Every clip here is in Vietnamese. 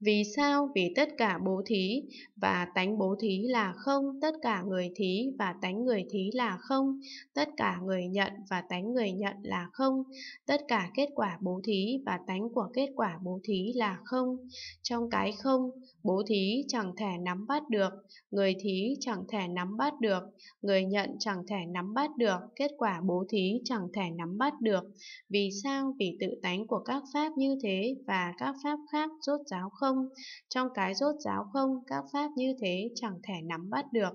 Vì sao? Vì tất cả bố thí và tánh bố thí là không, tất cả người thí và tánh người thí là không, tất cả người nhận và tánh người nhận là không, tất cả kết quả bố thí và tánh của kết quả bố thí là không. Trong cái không, bố thí chẳng thể nắm bắt được, người thí chẳng thể nắm bắt được, người nhận chẳng thể nắm bắt được, kết quả bố thí chẳng thể nắm bắt được. Vì sao? Vì tự tánh của các pháp như thế và các pháp khác rốt ráo không không, trong cái rốt giáo không, các pháp như thế chẳng thể nắm bắt được.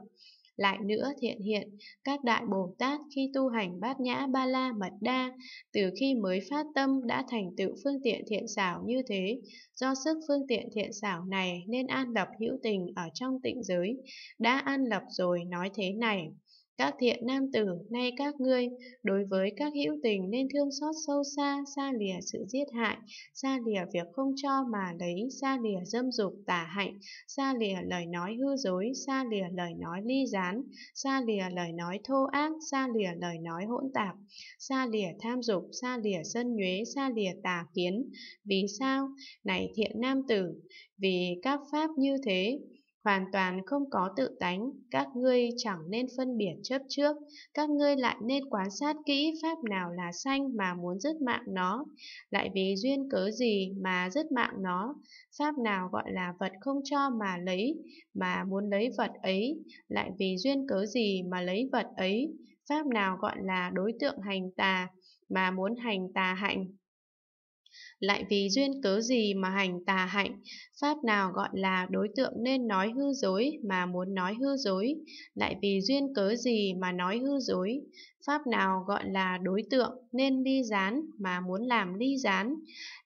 Lại nữa thiện hiện, các đại Bồ Tát khi tu hành bát nhã ba la mật đa, từ khi mới phát tâm đã thành tựu phương tiện thiện xảo như thế, do sức phương tiện thiện xảo này nên an lập hữu tình ở trong tịnh giới, đã an lập rồi nói thế này. Các thiện nam tử, nay các ngươi, đối với các hữu tình nên thương xót sâu xa, xa lìa sự giết hại, xa lìa việc không cho mà lấy, xa lìa dâm dục tả hạnh, xa lìa lời nói hư dối, xa lìa lời nói ly gián, xa lìa lời nói thô ác, xa lìa lời nói hỗn tạp, xa lìa tham dục, xa lìa sân nhuế, xa lìa tà kiến. Vì sao? Này thiện nam tử, vì các pháp như thế, hoàn toàn không có tự tánh, các ngươi chẳng nên phân biệt chấp trước, các ngươi lại nên quan sát kỹ pháp nào là sanh mà muốn dứt mạng nó, lại vì duyên cớ gì mà dứt mạng nó, pháp nào gọi là vật không cho mà lấy, mà muốn lấy vật ấy, lại vì duyên cớ gì mà lấy vật ấy, pháp nào gọi là đối tượng hành tà, mà muốn hành tà hạnh, lại vì duyên cớ gì mà hành tà hạnh, pháp nào gọi là đối tượng nên nói hư dối mà muốn nói hư dối, lại vì duyên cớ gì mà nói hư dối, pháp nào gọi là đối tượng nên ly gián mà muốn làm ly gián,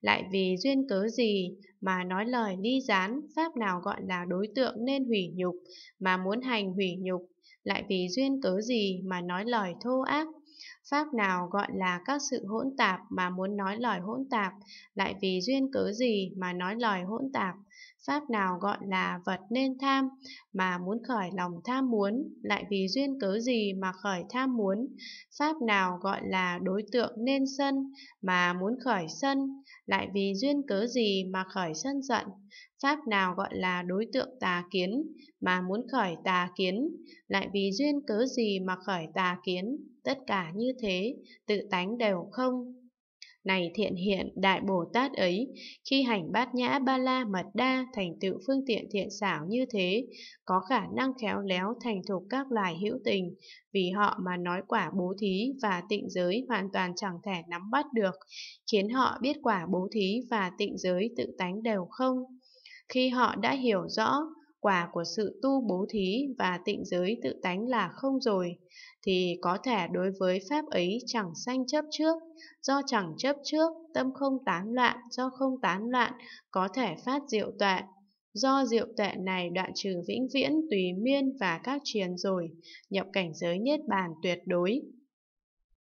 lại vì duyên cớ gì mà nói lời ly gián, pháp nào gọi là đối tượng nên hủy nhục mà muốn hành hủy nhục, lại vì duyên cớ gì mà nói lời thô ác, Pháp nào gọi là các sự hỗn tạp mà muốn nói lời hỗn tạp, lại vì duyên cớ gì mà nói lời hỗn tạp? Pháp nào gọi là vật nên tham mà muốn khởi lòng tham muốn, lại vì duyên cớ gì mà khởi tham muốn? Pháp nào gọi là đối tượng nên sân mà muốn khởi sân, lại vì duyên cớ gì mà khởi sân giận? Pháp nào gọi là đối tượng tà kiến mà muốn khởi tà kiến, lại vì duyên cớ gì mà khởi tà kiến? tất cả như thế, tự tánh đều không. Này thiện hiện đại Bồ Tát ấy, khi hành bát nhã ba la mật đa thành tựu phương tiện thiện xảo như thế, có khả năng khéo léo thành thục các loài hữu tình, vì họ mà nói quả bố thí và tịnh giới hoàn toàn chẳng thể nắm bắt được, khiến họ biết quả bố thí và tịnh giới tự tánh đều không. Khi họ đã hiểu rõ, quả của sự tu bố thí và tịnh giới tự tánh là không rồi, thì có thể đối với pháp ấy chẳng sanh chấp trước, do chẳng chấp trước, tâm không tán loạn, do không tán loạn, có thể phát diệu tuệ. Do diệu tuệ này đoạn trừ vĩnh viễn tùy miên và các triền rồi, nhập cảnh giới niết bàn tuyệt đối.